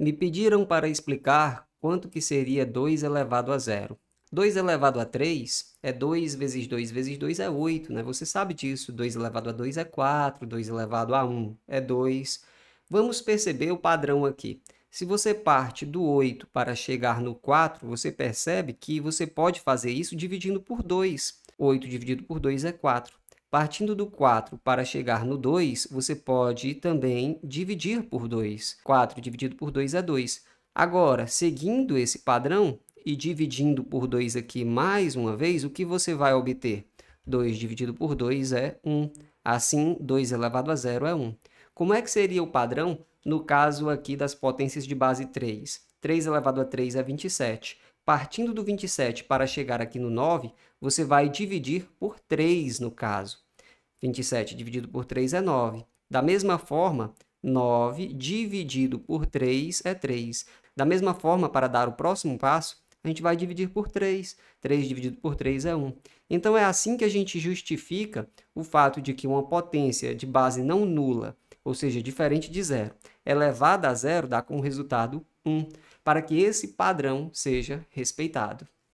Me pediram para explicar quanto que seria 2 elevado a zero. 2 elevado a 3 é 2 vezes 2 vezes 2 é 8, né? Você sabe disso. 2 elevado a 2 é 4, 2 elevado a 1 é 2. Vamos perceber o padrão aqui. Se você parte do 8 para chegar no 4, você percebe que você pode fazer isso dividindo por 2. 8 dividido por 2 é 4. Partindo do 4 para chegar no 2, você pode também dividir por 2. 4 dividido por 2 é 2. Agora, seguindo esse padrão e dividindo por 2 aqui mais uma vez, o que você vai obter? 2 dividido por 2 é 1. Assim, 2 elevado a zero é 1. Como é que seria o padrão no caso aqui das potências de base 3? 3 elevado a 3 é 27. Partindo do 27 para chegar aqui no 9, você vai dividir por 3 no caso. 27 dividido por 3 é 9. Da mesma forma, 9 dividido por 3 é 3. Da mesma forma, para dar o próximo passo, a gente vai dividir por 3. 3 dividido por 3 é 1. Então, é assim que a gente justifica o fato de que uma potência de base não nula, ou seja, diferente de zero, elevada a zero dá como resultado 1, para que esse padrão seja respeitado.